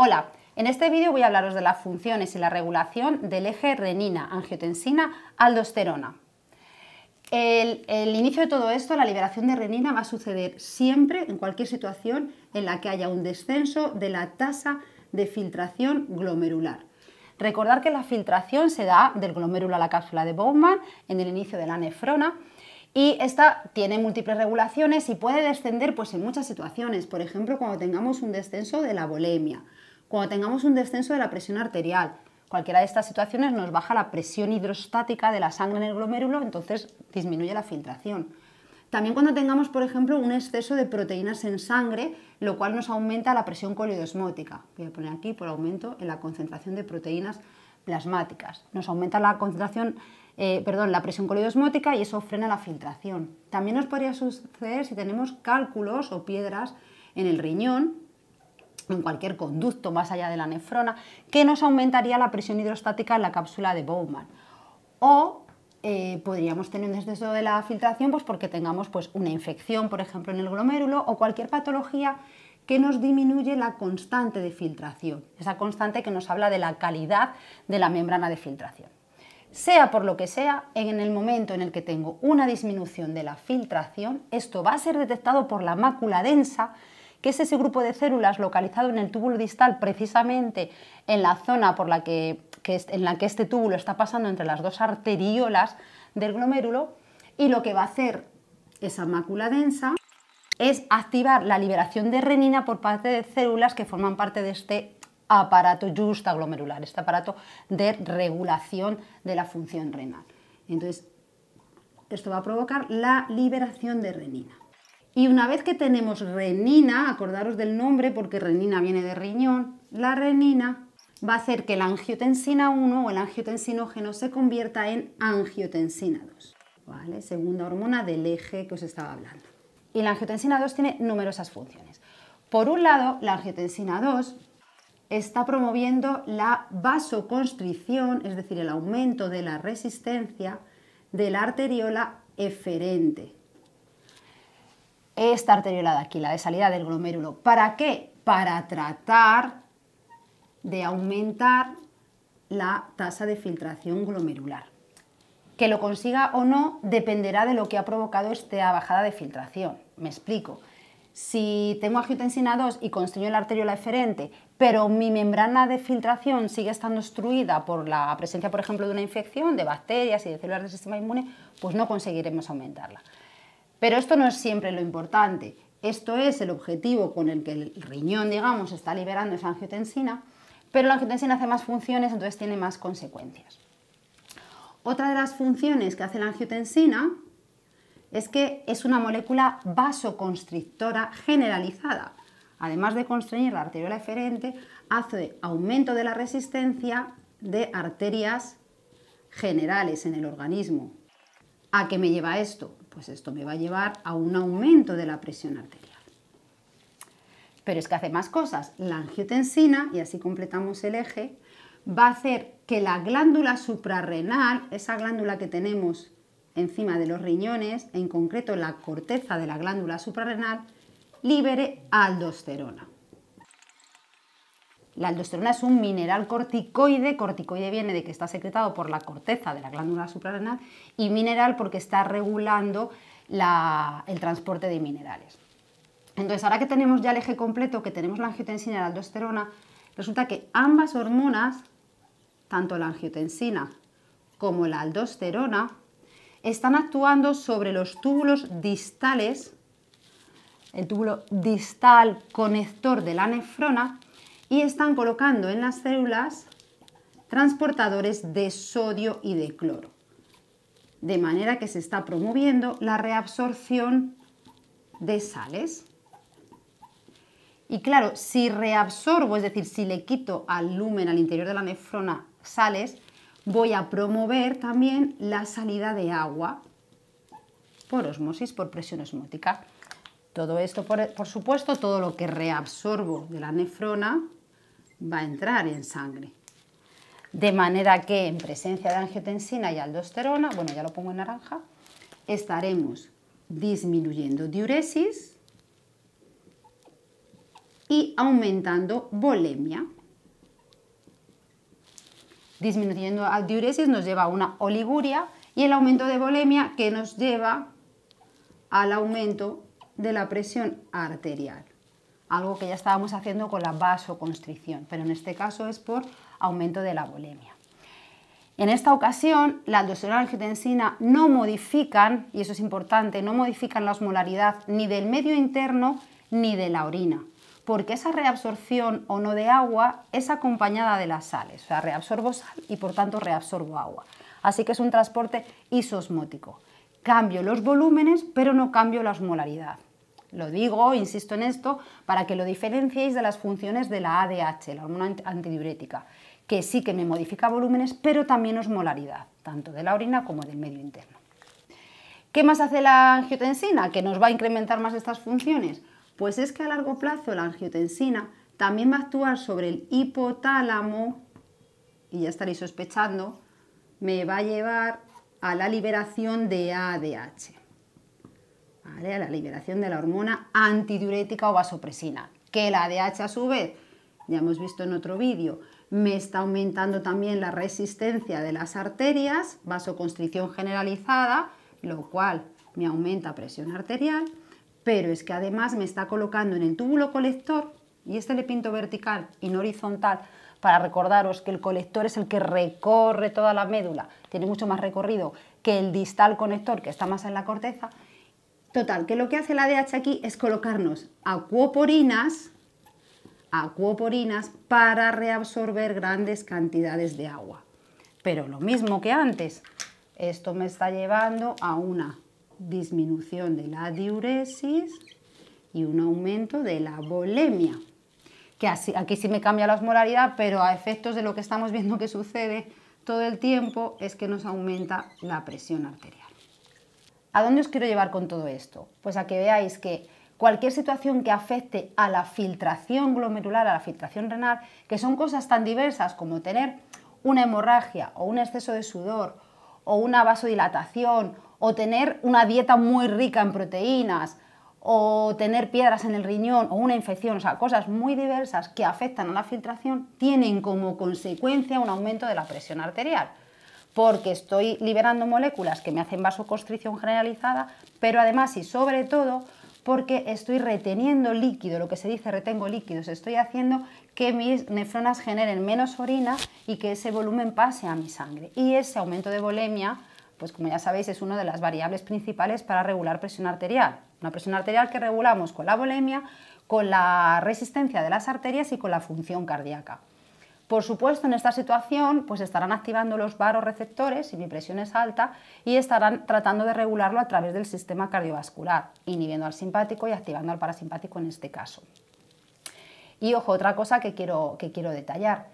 Hola, en este vídeo voy a hablaros de las funciones y la regulación del eje renina-angiotensina-aldosterona. El, inicio de todo esto, la liberación de renina, va a suceder siempre en cualquier situación en la que haya un descenso de la tasa de filtración glomerular. Recordar que la filtración se da del glomérulo a la cápsula de Bowman en el inicio de la nefrona y esta tiene múltiples regulaciones y puede descender pues, en muchas situaciones, por ejemplo cuando tengamos un descenso de la bolemia cuando tengamos un descenso de la presión arterial. Cualquiera de estas situaciones nos baja la presión hidrostática de la sangre en el glomérulo, entonces disminuye la filtración. También cuando tengamos, por ejemplo, un exceso de proteínas en sangre, lo cual nos aumenta la presión coloidosmótica. Voy a poner aquí por aumento en la concentración de proteínas plasmáticas. Nos aumenta la concentración, eh, perdón, la presión coloidosmótica y eso frena la filtración. También nos podría suceder si tenemos cálculos o piedras en el riñón, en cualquier conducto más allá de la nefrona, que nos aumentaría la presión hidrostática en la cápsula de Bowman. O eh, podríamos tener un exceso de la filtración pues porque tengamos pues, una infección, por ejemplo, en el glomérulo o cualquier patología que nos disminuye la constante de filtración, esa constante que nos habla de la calidad de la membrana de filtración. Sea por lo que sea, en el momento en el que tengo una disminución de la filtración, esto va a ser detectado por la mácula densa que es ese grupo de células localizado en el túbulo distal, precisamente en la zona por la que, en la que este túbulo está pasando entre las dos arteriolas del glomérulo, y lo que va a hacer esa mácula densa es activar la liberación de renina por parte de células que forman parte de este aparato justaglomerular, este aparato de regulación de la función renal. Entonces, esto va a provocar la liberación de renina. Y una vez que tenemos renina, acordaros del nombre porque renina viene de riñón, la renina va a hacer que la angiotensina 1 o el angiotensinógeno se convierta en angiotensina 2, ¿vale? Segunda hormona del eje que os estaba hablando. Y la angiotensina 2 tiene numerosas funciones. Por un lado, la angiotensina 2 está promoviendo la vasoconstricción, es decir, el aumento de la resistencia de la arteriola eferente, esta arteriola de aquí, la de salida del glomérulo. ¿Para qué? Para tratar de aumentar la tasa de filtración glomerular. Que lo consiga o no dependerá de lo que ha provocado esta bajada de filtración. Me explico. Si tengo angiotensina 2 y construyo la arteriola eferente, pero mi membrana de filtración sigue estando obstruida por la presencia, por ejemplo, de una infección, de bacterias y de células del sistema inmune, pues no conseguiremos aumentarla. Pero esto no es siempre lo importante. Esto es el objetivo con el que el riñón, digamos, está liberando esa angiotensina, pero la angiotensina hace más funciones, entonces tiene más consecuencias. Otra de las funciones que hace la angiotensina es que es una molécula vasoconstrictora generalizada. Además de constreñir la arteriola eferente, hace aumento de la resistencia de arterias generales en el organismo. ¿A qué me lleva esto? pues esto me va a llevar a un aumento de la presión arterial. Pero es que hace más cosas. La angiotensina, y así completamos el eje, va a hacer que la glándula suprarrenal, esa glándula que tenemos encima de los riñones, en concreto la corteza de la glándula suprarrenal, libere aldosterona. La aldosterona es un mineral corticoide, corticoide viene de que está secretado por la corteza de la glándula suprarrenal y mineral porque está regulando el transporte de minerales. Entonces, ahora que tenemos ya el eje completo, que tenemos la angiotensina y la aldosterona, resulta que ambas hormonas, tanto la angiotensina como la aldosterona, están actuando sobre los túbulos distales, el túbulo distal conector de la nefrona, y están colocando en las células transportadores de sodio y de cloro. De manera que se está promoviendo la reabsorción de sales. Y claro, si reabsorbo, es decir, si le quito al lumen al interior de la nefrona sales, voy a promover también la salida de agua por osmosis, por presión osmótica. Todo esto, por, por supuesto, todo lo que reabsorbo de la nefrona va a entrar en sangre. De manera que en presencia de angiotensina y aldosterona, bueno, ya lo pongo en naranja, estaremos disminuyendo diuresis y aumentando volemia. Disminuyendo diuresis nos lleva a una oliguria y el aumento de volemia que nos lleva al aumento de la presión arterial algo que ya estábamos haciendo con la vasoconstricción, pero en este caso es por aumento de la bolemia. En esta ocasión, la aldosterona y la angiotensina no modifican, y eso es importante, no modifican la osmolaridad ni del medio interno ni de la orina, porque esa reabsorción o no de agua es acompañada de las sales, o sea, reabsorbo sal y por tanto reabsorbo agua. Así que es un transporte isosmótico. Cambio los volúmenes, pero no cambio la osmolaridad. Lo digo, insisto en esto, para que lo diferenciéis de las funciones de la ADH, la hormona antidiurética, que sí que me modifica volúmenes, pero también molaridad tanto de la orina como del medio interno. ¿Qué más hace la angiotensina que nos va a incrementar más estas funciones? Pues es que a largo plazo la angiotensina también va a actuar sobre el hipotálamo, y ya estaréis sospechando, me va a llevar a la liberación de ADH a la liberación de la hormona antidiurética o vasopresina, que la ADH a su vez, ya hemos visto en otro vídeo, me está aumentando también la resistencia de las arterias, vasoconstricción generalizada, lo cual me aumenta presión arterial, pero es que además me está colocando en el túbulo colector, y este le pinto vertical y no horizontal, para recordaros que el colector es el que recorre toda la médula, tiene mucho más recorrido que el distal conector que está más en la corteza, Total, que lo que hace la DH aquí es colocarnos acuoporinas, para reabsorber grandes cantidades de agua. Pero lo mismo que antes, esto me está llevando a una disminución de la diuresis y un aumento de la volemia. Que aquí sí me cambia la osmolaridad, pero a efectos de lo que estamos viendo que sucede todo el tiempo es que nos aumenta la presión arterial. ¿A dónde os quiero llevar con todo esto? Pues a que veáis que cualquier situación que afecte a la filtración glomerular, a la filtración renal, que son cosas tan diversas como tener una hemorragia o un exceso de sudor o una vasodilatación o tener una dieta muy rica en proteínas o tener piedras en el riñón o una infección, o sea, cosas muy diversas que afectan a la filtración, tienen como consecuencia un aumento de la presión arterial porque estoy liberando moléculas que me hacen vasoconstricción generalizada, pero además y sobre todo porque estoy reteniendo líquido, lo que se dice retengo líquidos, estoy haciendo que mis nefronas generen menos orina y que ese volumen pase a mi sangre. Y ese aumento de volemia, pues como ya sabéis, es una de las variables principales para regular presión arterial. Una presión arterial que regulamos con la volemia, con la resistencia de las arterias y con la función cardíaca. Por supuesto, en esta situación, pues estarán activando los baroreceptores si mi presión es alta y estarán tratando de regularlo a través del sistema cardiovascular, inhibiendo al simpático y activando al parasimpático en este caso. Y ojo, otra cosa que quiero, que quiero detallar.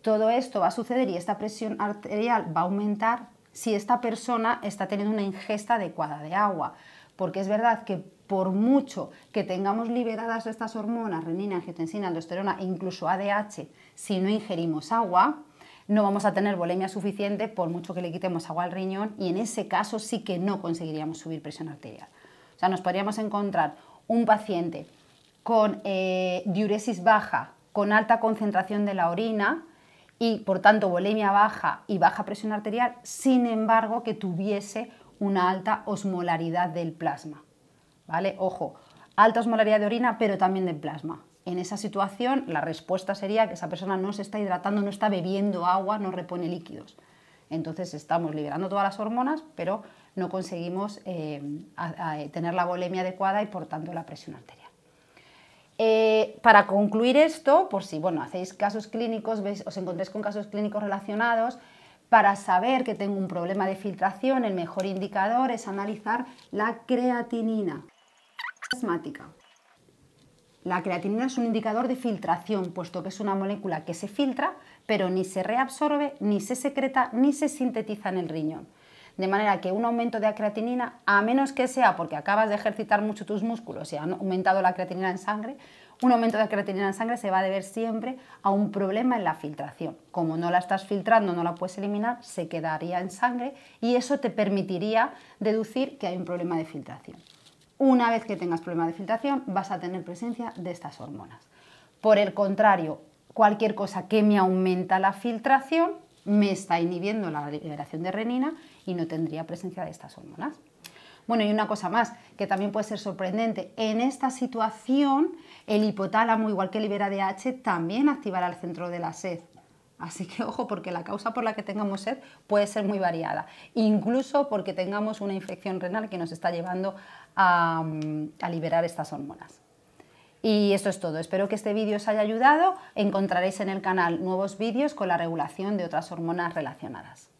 Todo esto va a suceder y esta presión arterial va a aumentar si esta persona está teniendo una ingesta adecuada de agua porque es verdad que por mucho que tengamos liberadas estas hormonas, renina, angiotensina, aldosterona e incluso ADH, si no ingerimos agua, no vamos a tener bolemia suficiente por mucho que le quitemos agua al riñón y en ese caso sí que no conseguiríamos subir presión arterial. O sea, nos podríamos encontrar un paciente con eh, diuresis baja, con alta concentración de la orina y por tanto bolemia baja y baja presión arterial, sin embargo que tuviese una alta osmolaridad del plasma. Ojo, alta osmolaridad de orina, pero también de plasma. En esa situación, la respuesta sería que esa persona no se está hidratando, no está bebiendo agua, no repone líquidos. Entonces estamos liberando todas las hormonas, pero no conseguimos eh, tener la volemia adecuada y por tanto la presión arterial. Eh, para concluir esto, por si bueno, hacéis casos clínicos, os encontréis con casos clínicos relacionados, para saber que tengo un problema de filtración, el mejor indicador es analizar la creatinina. La creatinina es un indicador de filtración, puesto que es una molécula que se filtra, pero ni se reabsorbe, ni se secreta, ni se sintetiza en el riñón. De manera que un aumento de creatinina, a menos que sea porque acabas de ejercitar mucho tus músculos y han aumentado la creatinina en sangre, un aumento de creatinina en sangre se va a deber siempre a un problema en la filtración. Como no la estás filtrando, no la puedes eliminar, se quedaría en sangre y eso te permitiría deducir que hay un problema de filtración. Una vez que tengas problema de filtración, vas a tener presencia de estas hormonas. Por el contrario, cualquier cosa que me aumenta la filtración me está inhibiendo la liberación de renina y no tendría presencia de estas hormonas. Bueno, y una cosa más que también puede ser sorprendente. En esta situación, el hipotálamo, igual que libera DH, también activará el centro de la sed. Así que ojo porque la causa por la que tengamos sed puede ser muy variada, incluso porque tengamos una infección renal que nos está llevando a, mm, liberar estas hormonas. Y eso es todo. Espero que este vídeo os haya ayudado. Encontraréis en el canal nuevos vídeos con la regulación de otras hormonas relacionadas.